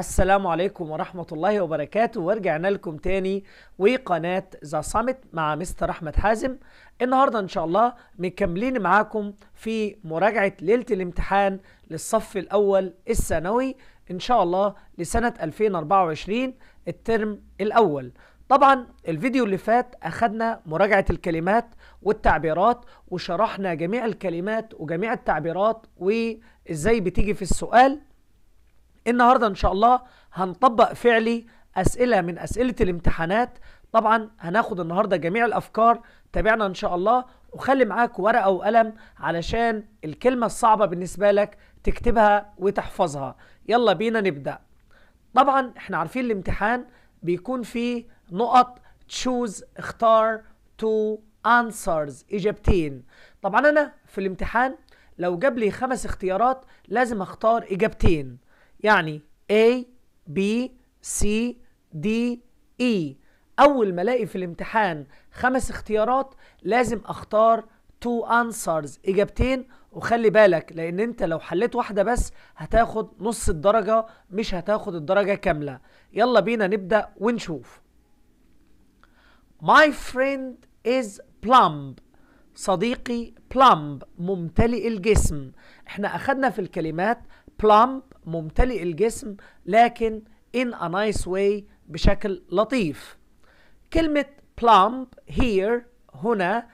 السلام عليكم ورحمة الله وبركاته ورجعنا لكم تاني وقناة ذا صامت مع مستر أحمد حازم النهاردة إن شاء الله مكملين معاكم في مراجعة ليلة الامتحان للصف الأول الثانوي إن شاء الله لسنة 2024 الترم الأول طبعا الفيديو اللي فات أخدنا مراجعة الكلمات والتعبيرات وشرحنا جميع الكلمات وجميع التعبيرات وإزاي بتيجي في السؤال النهارده ان شاء الله هنطبق فعلي اسئله من اسئله الامتحانات طبعا هناخد النهارده جميع الافكار تابعنا ان شاء الله وخلي معاك ورقه وقلم علشان الكلمه الصعبه بالنسبه لك تكتبها وتحفظها يلا بينا نبدا طبعا احنا عارفين الامتحان بيكون فيه نقط تشوز اختار تو answers اجابتين طبعا انا في الامتحان لو جاب لي خمس اختيارات لازم اختار اجابتين يعني A B C D E أول ما ألاقي في الامتحان خمس اختيارات لازم أختار تو أنسرز إجابتين وخلي بالك لأن أنت لو حليت واحدة بس هتاخد نص الدرجة مش هتاخد الدرجة كاملة يلا بينا نبدأ ونشوف My friend is plump صديقي plump ممتلئ الجسم احنا أخدنا في الكلمات plump ممتلئ الجسم لكن in a nice way بشكل لطيف كلمة plump here هنا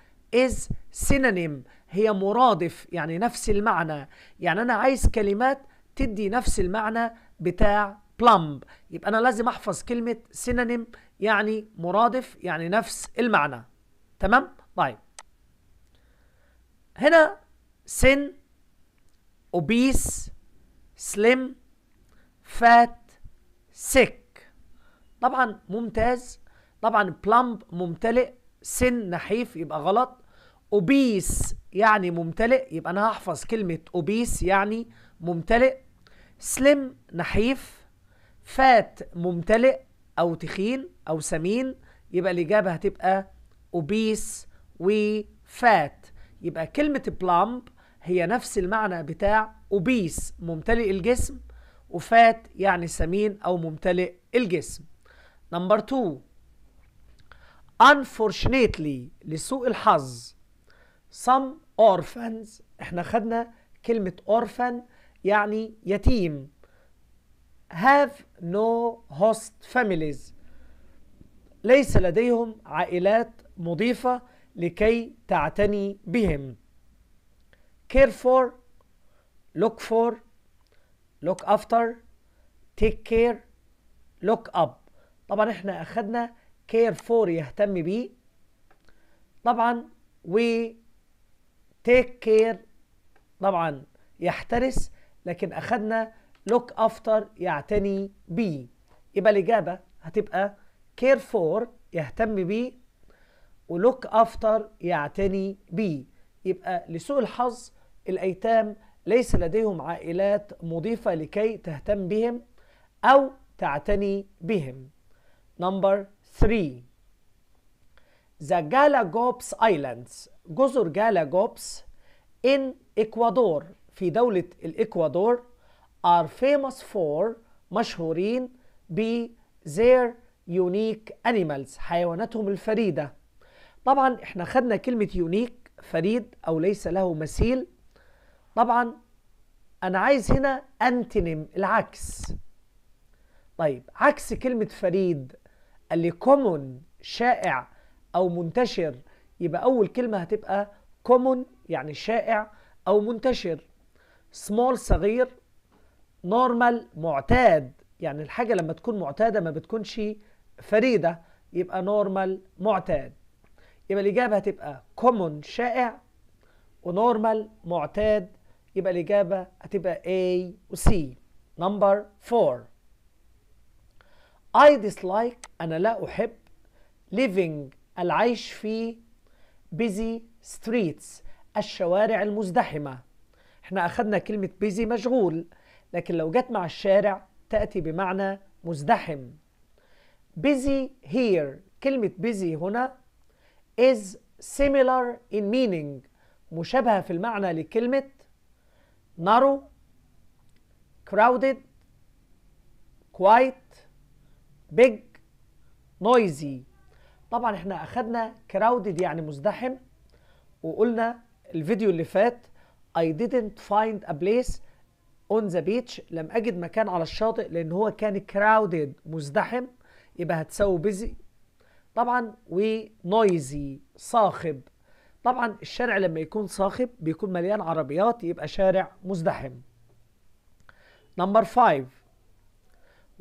is synonym هي مرادف يعني نفس المعنى يعني أنا عايز كلمات تدي نفس المعنى بتاع plump يبقى أنا لازم أحفظ كلمة synonym يعني مرادف يعني نفس المعنى تمام؟ طيب هنا sin obese سليم فات سيك طبعا ممتاز طبعا بلامب ممتلئ سن نحيف يبقى غلط اوبيس يعني ممتلئ يبقى انا هحفظ كلمة اوبيس يعني ممتلئ سليم نحيف فات ممتلئ او تخين او سمين يبقى الاجابة هتبقى اوبيس وفات يبقى كلمة بلامب هي نفس المعنى بتاع أوبيس ممتلئ الجسم وفات يعني سمين أو ممتلئ الجسم نمبر 2 unfortunately لسوء الحظ some orphans احنا خدنا كلمة orphan يعني يتيم have no host families ليس لديهم عائلات مضيفة لكي تعتني بهم care for look for look after take care look up طبعا احنا اخدنا care for يهتم بيه طبعا و take care طبعا يحترس لكن اخدنا look after يعتني بيه يبقى الاجابه هتبقى care for يهتم بيه ولوك افتر يعتني بيه يبقى لسوء الحظ الايتام ليس لديهم عائلات مضيفة لكي تهتم بهم أو تعتني بهم نمبر 3 The Galagopes Islands جزر جالاجوبس in إكوادور في دولة الإكوادور are famous for مشهورين ب their unique animals حيواناتهم الفريدة طبعا احنا خدنا كلمة يونيك فريد أو ليس له مثيل طبعا انا عايز هنا انتنم العكس طيب عكس كلمه فريد اللي كومون شائع او منتشر يبقى اول كلمه هتبقى كومون يعني شائع او منتشر سمول صغير نورمال معتاد يعني الحاجه لما تكون معتاده ما بتكونش فريده يبقى نورمال معتاد يبقى الاجابه هتبقى كومون شائع ونورمال معتاد يبقى الإجابة هتبقى A و C نمبر 4 I dislike أنا لا أحب living العيش في busy streets الشوارع المزدحمة احنا أخذنا كلمة busy مشغول لكن لو جت مع الشارع تأتي بمعنى مزدحم busy here كلمة busy هنا is similar in meaning مشابهة في المعنى لكلمة narrow crowded quiet big noisy طبعا احنا اخدنا crowded يعني مزدحم وقلنا الفيديو اللي فات I didn't find a place on the beach لم أجد مكان على الشاطئ لأن هو كان crowded مزدحم يبقى هتساوي busy طبعا و noisy صاخب طبعا الشارع لما يكون صاخب بيكون مليان عربيات يبقى شارع مزدحم نمبر 5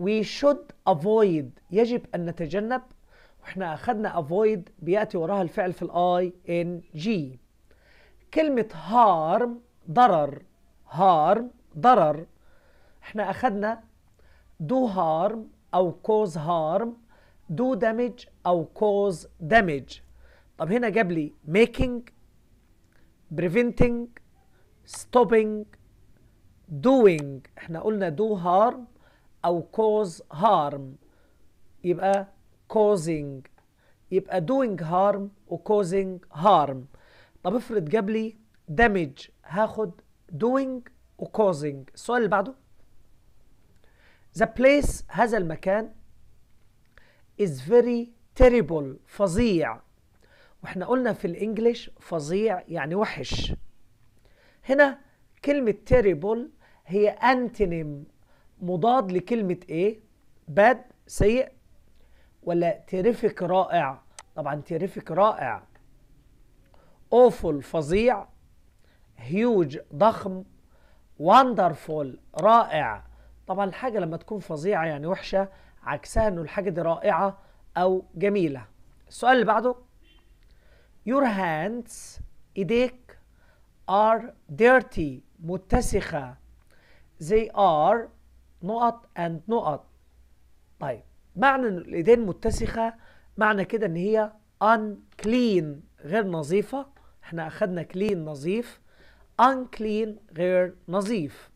we should avoid يجب ان نتجنب واحنا اخذنا avoid بياتي وراها الفعل في الاي ان جي كلمه harm ضرر harm ضرر احنا اخذنا do harm او cause harm do damage او cause damage طب هنا جاب لي making preventing stopping doing احنا قلنا do harm او cause harm يبقى causing يبقى doing harm و causing harm طب افرض جاب لي damage هاخد doing و causing السؤال اللي بعده the place هذا المكان is very terrible فظيع واحنا قلنا في الانجليش فظيع يعني وحش هنا كلمة terrible هي انتنم مضاد لكلمة ايه؟ باد سيء ولا terrific رائع طبعا terrific رائع awful فظيع huge ضخم wonderful رائع طبعا الحاجة لما تكون فظيعة يعني وحشة عكسها انه الحاجة دي رائعة او جميلة السؤال اللي بعده your hands ايديك are dirty متسخة they are نقط and نقط طيب معنى ان الايدين متسخة معنى كده ان هي unclean غير نظيفة احنا اخدنا clean نظيف unclean غير نظيف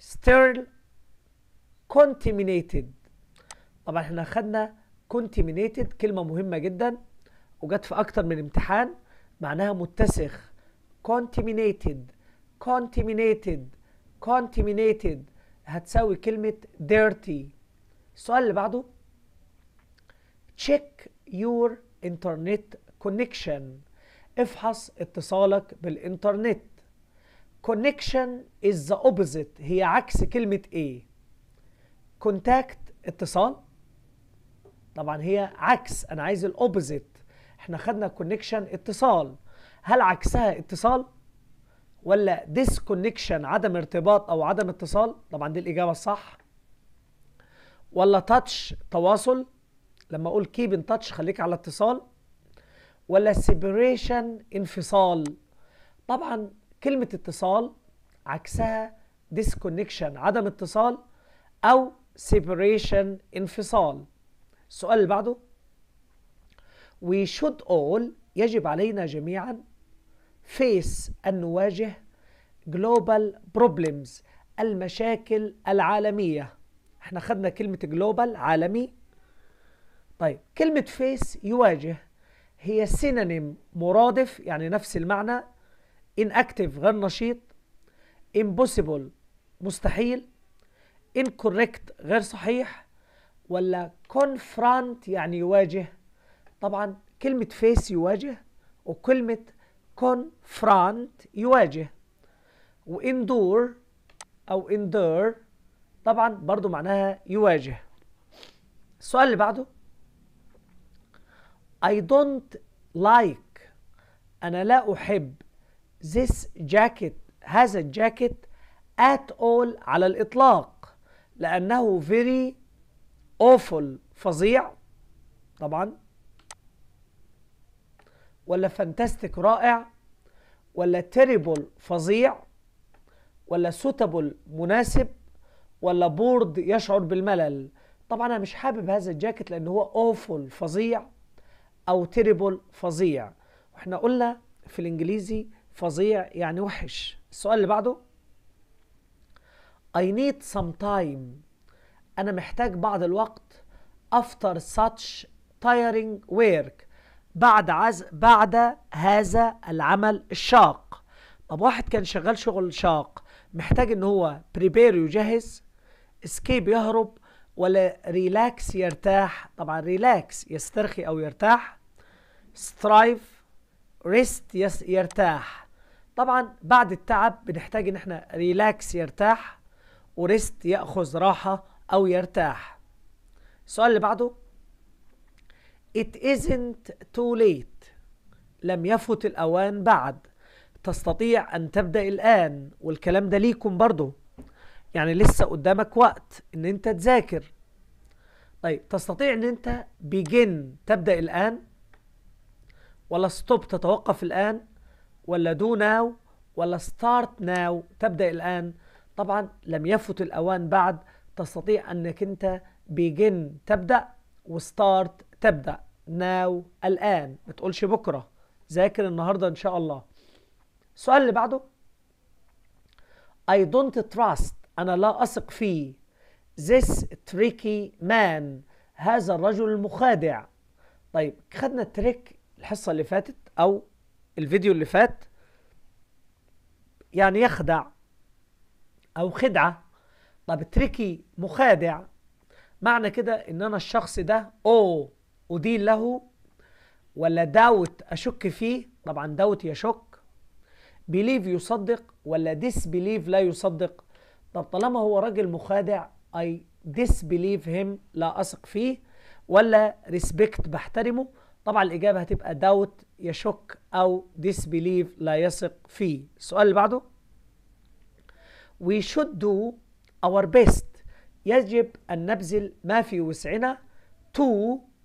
sterile contaminated طبعا احنا اخدنا contaminated كلمة مهمة جدا وجت في اكتر من امتحان معناها متسخ contaminated contaminated contaminated هتساوي كلمة dirty السؤال اللي بعده check your internet connection افحص اتصالك بالانترنت connection is the opposite هي عكس كلمة ايه contact اتصال طبعا هي عكس انا عايز الاوبزيت احنا خدنا كونكشن اتصال هل عكسها اتصال ولا ديسكونكشن عدم ارتباط او عدم اتصال طبعا دي الاجابه الصح ولا تاتش تواصل لما اقول كيب ان تاتش خليك على اتصال ولا سيبريشن انفصال طبعا كلمه اتصال عكسها ديسكونكشن عدم اتصال او سيبريشن انفصال السؤال اللي بعده we should all يجب علينا جميعا face أن نواجه global problems المشاكل العالمية احنا خدنا كلمة global عالمي طيب كلمة face يواجه هي synonym مرادف يعني نفس المعنى inactive غير نشيط impossible مستحيل incorrect غير صحيح ولا confront يعني يواجه طبعا كلمة فيس يواجه وكلمة confront يواجه واندور أو endure طبعا برضو معناها يواجه السؤال اللي بعده I don't like أنا لا أحب this jacket هذا الجاكيت at all على الإطلاق لأنه very awful فظيع طبعا ولا فانتستيك رائع ولا تيريبل فظيع ولا سوتابل مناسب ولا بورد يشعر بالملل طبعا انا مش حابب هذا الجاكيت لان هو اوفل فظيع او تيريبل فظيع واحنا قلنا في الانجليزي فظيع يعني وحش السؤال اللي بعده I need some time أنا محتاج بعض الوقت after such tiring work بعد عز بعد هذا العمل الشاق طب واحد كان شغال شغل شاق محتاج ان هو بريبير يجهز اسكيب يهرب ولا ريلاكس يرتاح طبعا ريلاكس يسترخي او يرتاح سترايف ريست يرتاح طبعا بعد التعب بنحتاج ان احنا ريلاكس يرتاح وريست ياخذ راحه او يرتاح السؤال اللي بعده It isn't too late لم يفت الأوان بعد تستطيع أن تبدأ الآن والكلام ده ليكم برضو. يعني لسه قدامك وقت إن أنت تذاكر طيب تستطيع إن أنت begin تبدأ الآن ولا stop تتوقف الآن ولا do now ولا start now تبدأ الآن طبعا لم يفت الأوان بعد تستطيع أنك أنت begin تبدأ وستارت تبدأ ناو الآن ما تقولش بكرة ذاكر النهاردة إن شاء الله السؤال اللي بعده I don't trust أنا لا أثق في this tricky man هذا الرجل المخادع طيب خدنا التريك الحصة اللي فاتت أو الفيديو اللي فات يعني يخدع أو خدعة طب تريكي مخادع معنى كده إن أنا الشخص ده أوه oh، أدين له ولا داوت أشك فيه طبعا داوت يشك بيليف يصدق ولا ديس بيليف لا يصدق طب طالما هو راجل مخادع اي ديس بيليف هيم لا اثق فيه ولا ريسبكت بحترمه طبعا الاجابه هتبقى داوت يشك او ديس بيليف لا يثق فيه السؤال اللي بعده we should do our best يجب ان نبذل ما في وسعنا to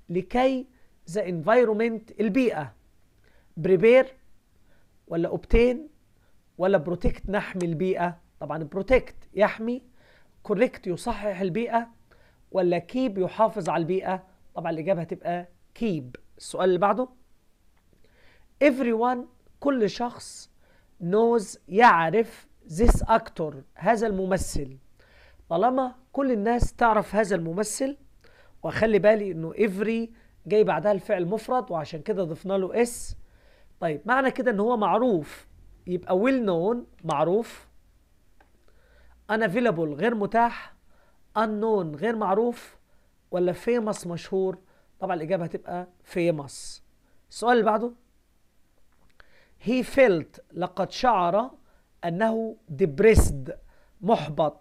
لكي the environment البيئة prepare ولا obtain ولا protect نحمي البيئة طبعا protect يحمي correct يصحح البيئة ولا keep يحافظ على البيئة طبعا الإجابة هتبقى keep السؤال اللي بعده everyone كل شخص knows يعرف this actor هذا الممثل طالما كل الناس تعرف هذا الممثل واخلي بالي انه every جاي بعدها الفعل مفرد وعشان كده ضفنا له اس طيب معنى كده ان هو معروف يبقى ويل نون معروف unavailable غير متاح unknown غير معروف ولا famous مشهور طبعا الإجابة هتبقى famous السؤال اللي بعده he felt لقد شعر أنه depressed محبط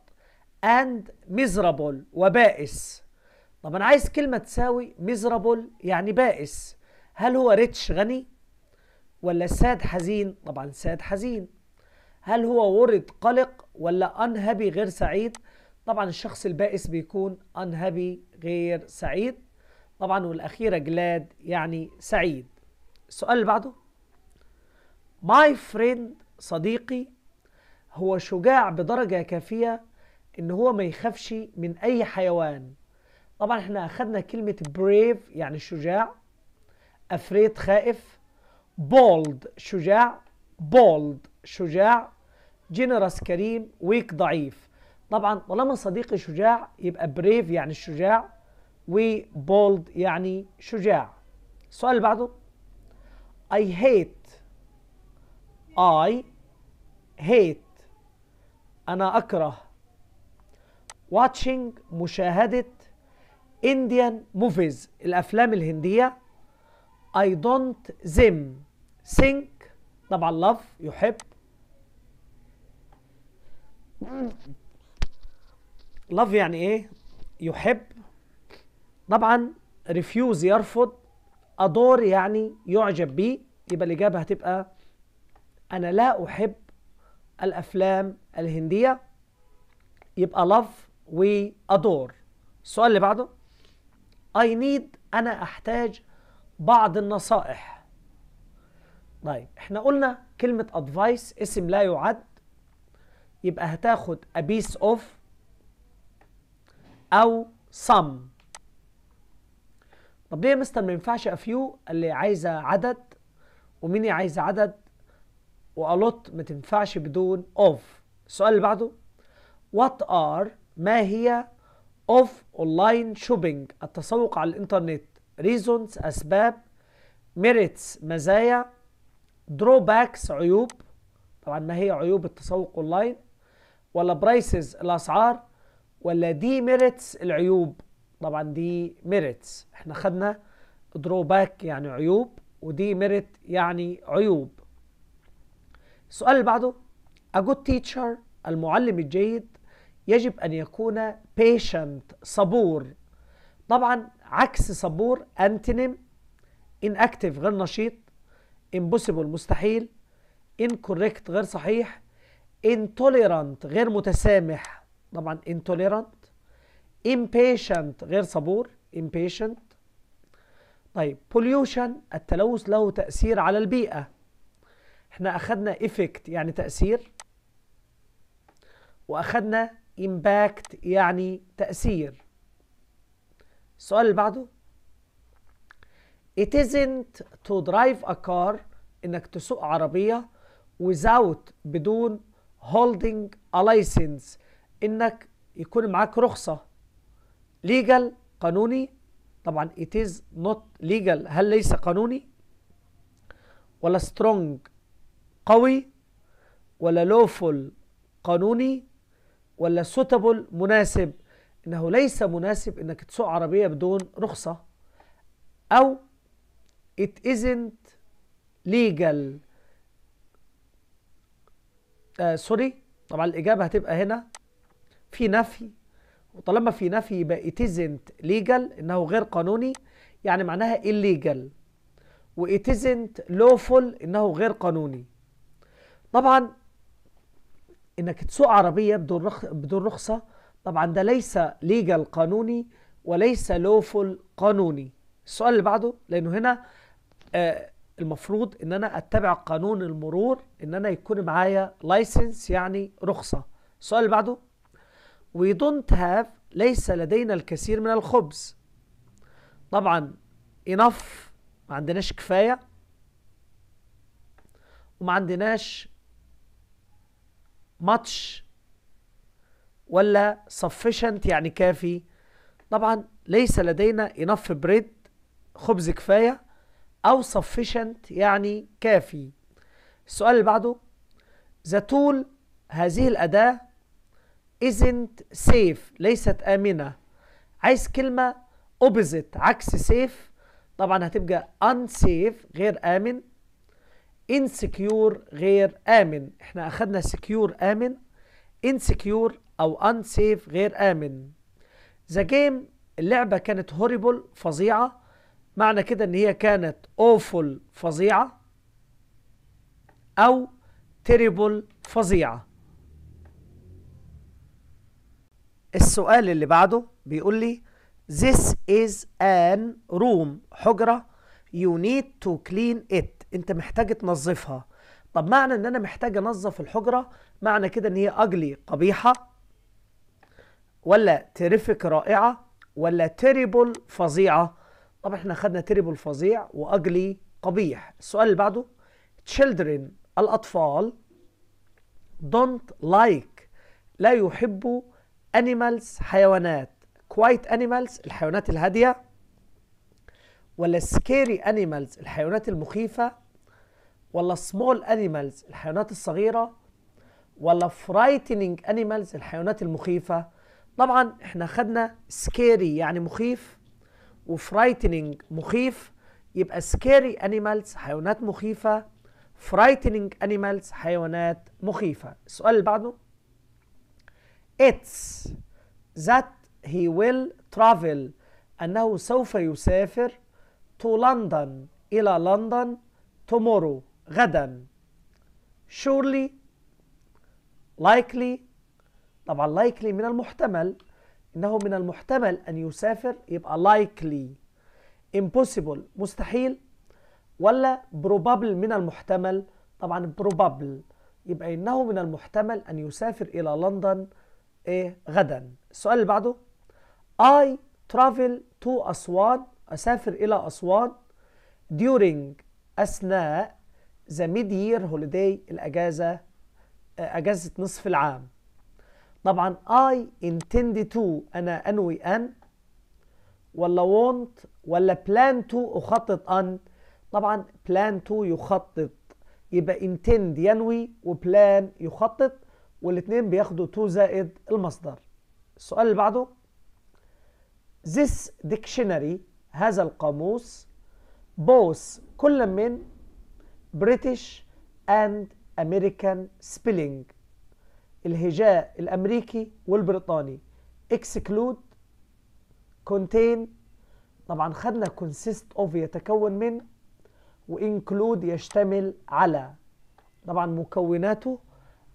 and miserable وبائس طب انا عايز كلمه تساوي ميزرابل يعني بائس هل هو ريتش غني ولا ساد حزين طبعا ساد حزين هل هو ورد قلق ولا انهبي غير سعيد طبعا الشخص البائس بيكون انهبي غير سعيد طبعا والاخيره جلاد يعني سعيد السؤال اللي بعده ماي فريند صديقي هو شجاع بدرجه كافيه ان هو ما يخافش من اي حيوان طبعا احنا اخذنا كلمة بريف يعني شجاع افريد خائف بولد شجاع بولد شجاع generous كريم ويك ضعيف طبعا طالما صديقي شجاع يبقى بريف يعني الشجاع bold يعني شجاع السؤال اللي بعده I hate I hate أنا أكره watching مشاهدة انديان موفيز الافلام الهنديه اي دونت them سينك طبعا لاف يحب لاف يعني ايه يحب طبعا ريفيوز يرفض ادور يعني يعجب بيه يبقى الاجابه هتبقى انا لا احب الافلام الهنديه يبقى لاف adore السؤال اللي بعده اي نيد انا احتاج بعض النصائح طيب احنا قلنا كلمة ادفايس اسم لا يعد يبقى هتاخد a piece of او some طب ليه يا مستر ما ينفعش افيو اللي عايزة عدد وميني عايزة عدد والوت ما تنفعش بدون of السؤال اللي بعده what are ما هي of online shopping التسوق على الانترنت reasons أسباب merits مزايا drawbacks عيوب طبعا ما هي عيوب التسوق اونلاين ولا برايسز الاسعار ولا دي ميريتس العيوب طبعا دي ميريتس احنا خدنا دروباك يعني عيوب ودي ميريت يعني عيوب السؤال اللي بعده a good teacher المعلم الجيد يجب أن يكون patient صبور طبعا عكس صبور أنتنم inactive غير نشيط impossible مستحيل incorrect غير صحيح intolerant غير متسامح طبعا intolerant impatient غير صبور impatient طيب pollution التلوث له تأثير على البيئة احنا أخدنا effect يعني تأثير وأخدنا impact يعني تأثير السؤال اللي بعده It isn't to drive a car إنك تسوق عربية without بدون holding a license إنك يكون معاك رخصة legal قانوني طبعا it is not legal هل ليس قانوني ولا strong قوي ولا lawful قانوني ولا سوتابل مناسب انه ليس مناسب انك تسوق عربيه بدون رخصه او it isn't legal آه سوري طبعا الاجابه هتبقى هنا في نفي وطالما في نفي يبقى it isn't legal انه غير قانوني يعني معناها illegal و it isn't lawful انه غير قانوني طبعا انك تسوق عربيه بدون رخ... بدون رخصه طبعا ده ليس ليجل قانوني وليس لوفل قانوني السؤال اللي بعده لانه هنا آه المفروض ان انا اتبع قانون المرور ان انا يكون معايا لايسنس يعني رخصه السؤال اللي بعده وي دونت هاف ليس لدينا الكثير من الخبز طبعا انف ما عندناش كفايه وما عندناش ماتش ولا sufficient يعني كافي طبعا ليس لدينا enough bread خبز كفاية أو sufficient يعني كافي السؤال اللي بعده the tool هذه الأداة isn't safe ليست آمنة عايز كلمة opposite عكس safe طبعا هتبقى unsafe غير آمن انسكيور غير امن احنا اخدنا سكيور امن انسكيور او انسيف غير امن ذا جيم اللعبه كانت هوريبل فظيعه معنى كده ان هي كانت اوفل فظيعه او تيريبل فظيعه السؤال اللي بعده بيقول لي This is an room حجرة you need to clean it انت محتاج تنظفها طب معنى ان انا محتاج انظف الحجره معنى كده ان هي اجلي قبيحه ولا تريفك رائعه ولا تيريبل فظيعه طب احنا خدنا تيريبل فظيع واجلي قبيح السؤال اللي بعده children الاطفال don't like لا يحبوا animals حيوانات quiet animals الحيوانات الهاديه ولا scary animals الحيوانات المخيفه ولا سمول انيمالز الحيوانات الصغيره ولا فرايتنينج انيمالز الحيوانات المخيفه طبعا احنا خدنا سكيري يعني مخيف وفرايتنينج مخيف يبقى سكيري انيمالز حيوانات مخيفه frightening animals حيوانات مخيفة السؤال اللي بعده It's that he will travel أنه سوف يسافر to London إلى لندن tomorrow غدا surely likely طبعا likely من المحتمل انه من المحتمل ان يسافر يبقى likely impossible مستحيل ولا probable من المحتمل طبعا probable يبقى انه من المحتمل ان يسافر الى لندن ايه غدا السؤال اللي بعده I travel to أسوان أسافر إلى أسوان during أثناء ذا ميد يير هوليداي الاجازه آه، اجازه نصف العام طبعا اي intend تو انا انوي ان ولا وونت ولا بلان تو اخطط ان طبعا بلان تو يخطط يبقى intend ينوي وبلان يخطط والاثنين بياخدوا تو زائد المصدر السؤال اللي بعده this dictionary هذا القاموس both كل من British and American spelling الهجاء الأمريكي والبريطاني exclude contain طبعا خدنا consist of يتكون من وانكلود يشتمل على طبعا مكوناته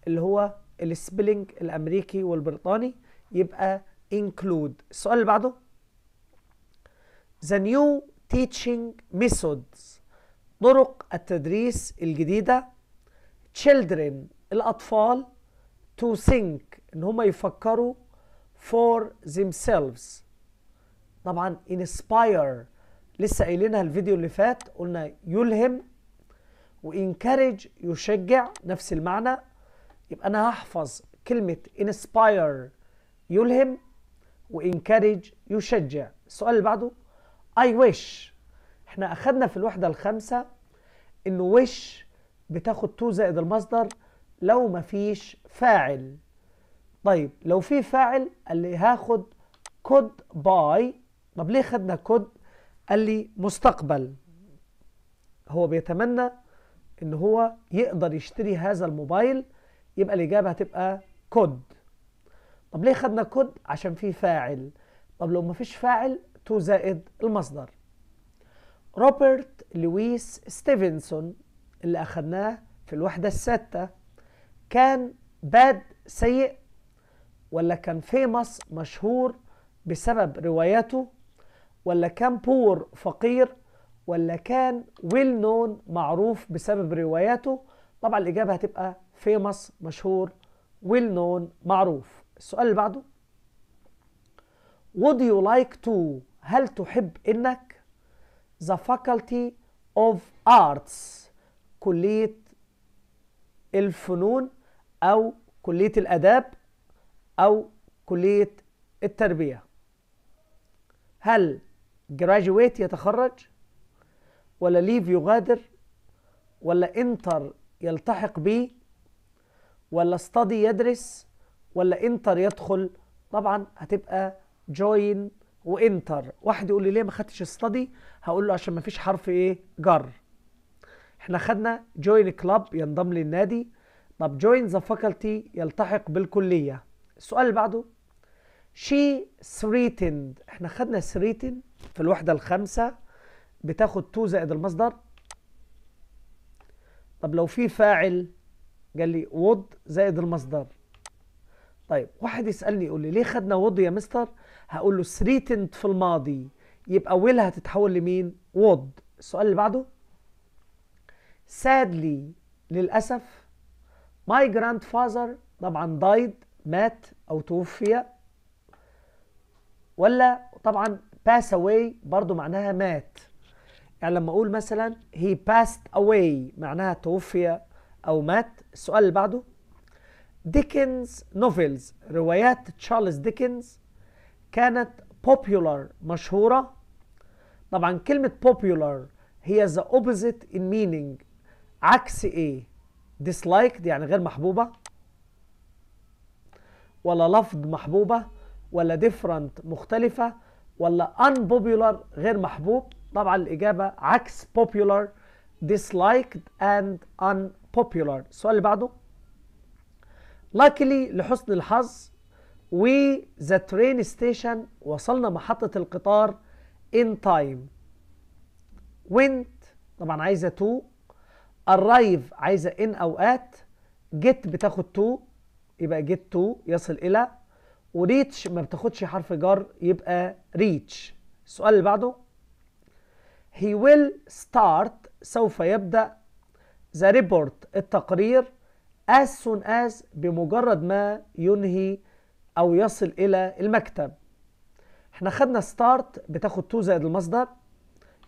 اللي هو السبيلينج الامريكي والبريطاني يبقى include السؤال اللي بعده the new teaching methods طرق التدريس الجديدة children الأطفال to think إن هم يفكروا for themselves طبعا inspire لسه قايلينها الفيديو اللي فات قلنا يلهم و encourage يشجع نفس المعنى يبقى انا هحفظ كلمه inspire يلهم و encourage يشجع السؤال اللي بعده I wish احنا اخدنا في الوحده الخامسه انه وش بتاخد تو زائد المصدر لو مفيش فاعل طيب لو في فاعل قال لي هاخد كود باي طب ليه خدنا كود قال لي مستقبل هو بيتمنى ان هو يقدر يشتري هذا الموبايل يبقى الاجابه هتبقى كود طب ليه خدنا كود عشان في فاعل طب لو مفيش فاعل تو زائد المصدر روبرت لويس ستيفنسون اللي أخدناه في الوحدة الستة كان باد سيء ولا كان فيمس مشهور بسبب رواياته ولا كان بور فقير ولا كان ويل نون معروف بسبب رواياته طبعا الإجابة هتبقى فيمس مشهور ويل نون معروف السؤال اللي بعده Would you like to هل تحب إنك the faculty of arts كلية الفنون أو كلية الأداب أو كلية التربية هل graduate يتخرج ولا ليف يغادر ولا انتر يلتحق بيه ولا study يدرس ولا انتر يدخل طبعا هتبقى join وانتر واحد يقول لي ليه ما خدتش ستادي هقول له عشان ما فيش حرف ايه جر احنا خدنا جوين كلاب ينضم للنادي طب جوين ذا فاكولتي يلتحق بالكليه السؤال اللي بعده شي ثريتند احنا خدنا ثريتن في الوحده الخامسه بتاخد تو زائد المصدر طب لو في فاعل قال لي وود زائد المصدر طيب واحد يسالني يقول لي ليه خدنا وود يا مستر هقول له threatened في الماضي يبقى will هتتحول لمين would السؤال اللي بعده sadly للأسف my grandfather طبعا died مات أو توفي ولا طبعا pass away برضو معناها مات يعني لما أقول مثلا he passed away معناها توفي أو مات السؤال اللي بعده ديكنز نوفلز روايات تشارلز ديكنز كانت popular مشهورة طبعا كلمة popular هي the opposite in meaning عكس ايه disliked يعني غير محبوبة ولا لفظ محبوبة ولا different مختلفة ولا unpopular غير محبوب طبعا الإجابة عكس popular disliked and unpopular السؤال اللي بعده luckily لحسن الحظ وذا ترين ستيشن وصلنا محطة القطار in time went طبعا عايزة to arrive عايزة ان أو at get بتاخد to يبقى get تو يصل إلى وريتش ما بتاخدش حرف جر يبقى reach السؤال اللي بعده he will start سوف يبدأ the report التقرير as soon as بمجرد ما ينهي أو يصل إلى المكتب احنا خدنا ستارت بتاخد 2 زائد المصدر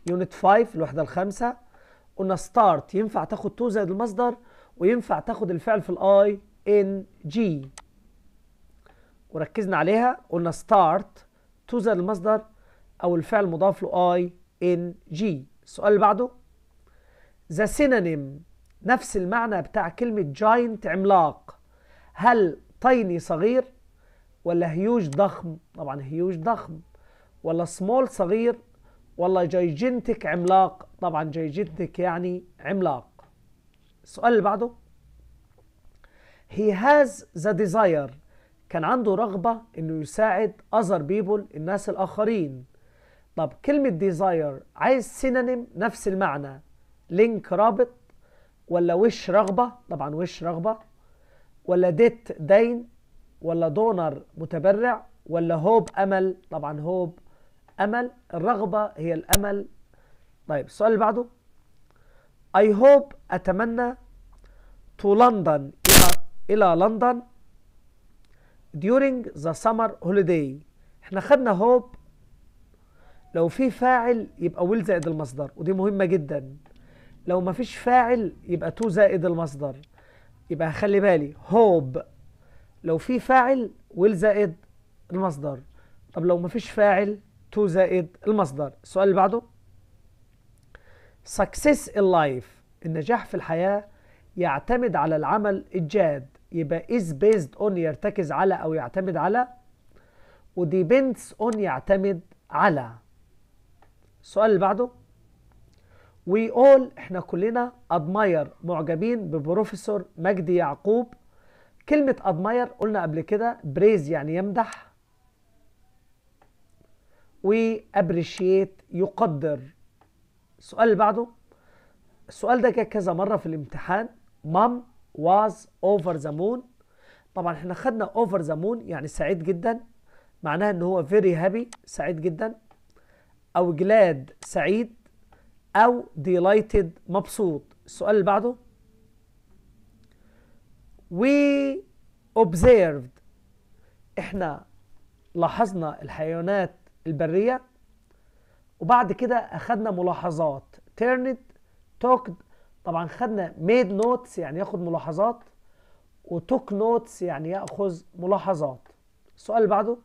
يونت 5 الوحدة الخامسة قلنا ستارت ينفع تاخد 2 زائد المصدر وينفع تاخد الفعل في الاي ان جي وركزنا عليها قلنا ستارت 2 زائد المصدر او الفعل مضاف له اي ان جي السؤال اللي بعده ذا سينونيم نفس المعنى بتاع كلمة جاينت عملاق هل طيني صغير ولا هيوج ضخم طبعا هيوج ضخم ولا سمول صغير ولا جيجنتك عملاق طبعا جيجنتك يعني عملاق السؤال اللي بعده هي هاز ذا ديزاير كان عنده رغبة انه يساعد اذر بيبل الناس الاخرين طب كلمة ديزاير عايز سينونيم نفس المعنى لينك رابط ولا وش رغبة طبعا وش رغبة ولا ديت دين ولا دونر متبرع ولا هوب امل طبعا هوب امل الرغبه هي الامل طيب السؤال اللي بعده اي هوب أتمنى تو لندن إلى إلى لندن during the summer holiday احنا خدنا هوب لو في فاعل يبقى will زائد المصدر ودي مهمة جدا لو ما فيش فاعل يبقى to زائد المصدر يبقى خلي بالي هوب لو في فاعل ويل زائد المصدر طب لو مفيش فاعل تو زائد المصدر السؤال اللي بعده success in life النجاح في الحياة يعتمد على العمل الجاد يبقى is based on يرتكز على أو يعتمد على و depends on يعتمد على السؤال اللي بعده we all احنا كلنا admire معجبين ببروفيسور مجدي يعقوب كلمة admire قلنا قبل كده بريز يعني يمدح وابريشيت يقدر السؤال اللي بعده السؤال ده جه كذا مرة في الامتحان مام واز اوفر ذا مون طبعا احنا خدنا اوفر ذا مون يعني سعيد جدا معناها ان هو فيري هابي سعيد جدا او جلاد سعيد او ديلايتد مبسوط السؤال اللي بعده we observed احنا لاحظنا الحيوانات البرية وبعد كده اخذنا ملاحظات turned talked طبعا خدنا made notes يعني ياخد ملاحظات و took notes يعني يأخذ ملاحظات السؤال اللي بعده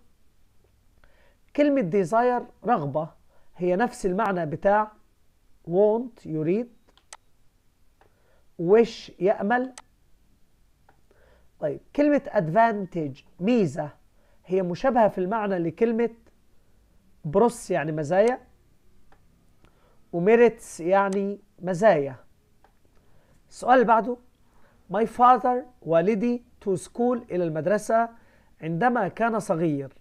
كلمة desire رغبة هي نفس المعنى بتاع want يريد wish يأمل طيب كلمة ادفانتج ميزة هي مشابهة في المعنى لكلمة بروس يعني مزايا وميريتس يعني مزايا السؤال اللي بعده My father والدي to school إلى المدرسة عندما كان صغير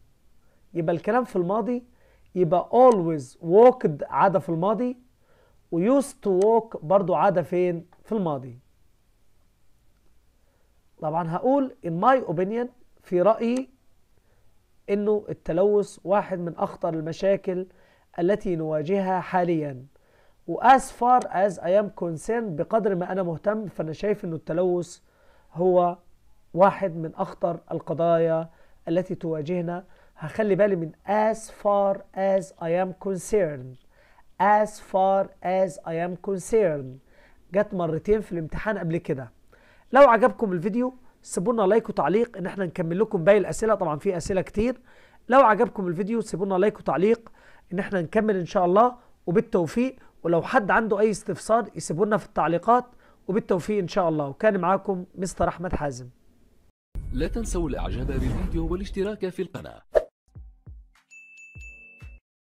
يبقى الكلام في الماضي يبقى always walked عادة في الماضي و used to walk برضو عادة فين في الماضي طبعا هقول in my opinion في رأيي انه التلوث واحد من اخطر المشاكل التي نواجهها حاليا و فار از اي ام am concerned بقدر ما انا مهتم فانا شايف انه التلوث هو واحد من اخطر القضايا التي تواجهنا هخلي بالي من as far as I am concerned as far as I am concerned جت مرتين في الامتحان قبل كده لو عجبكم الفيديو سيبوا لنا لايك وتعليق ان احنا نكمل لكم باقي الاسئله طبعا في اسئله كتير لو عجبكم الفيديو سيبوا لنا لايك وتعليق ان احنا نكمل ان شاء الله وبالتوفيق ولو حد عنده اي استفسار يسيبوا لنا في التعليقات وبالتوفيق ان شاء الله وكان معاكم مستر احمد حازم لا تنسوا الاعجاب بالفيديو والاشتراك في القناه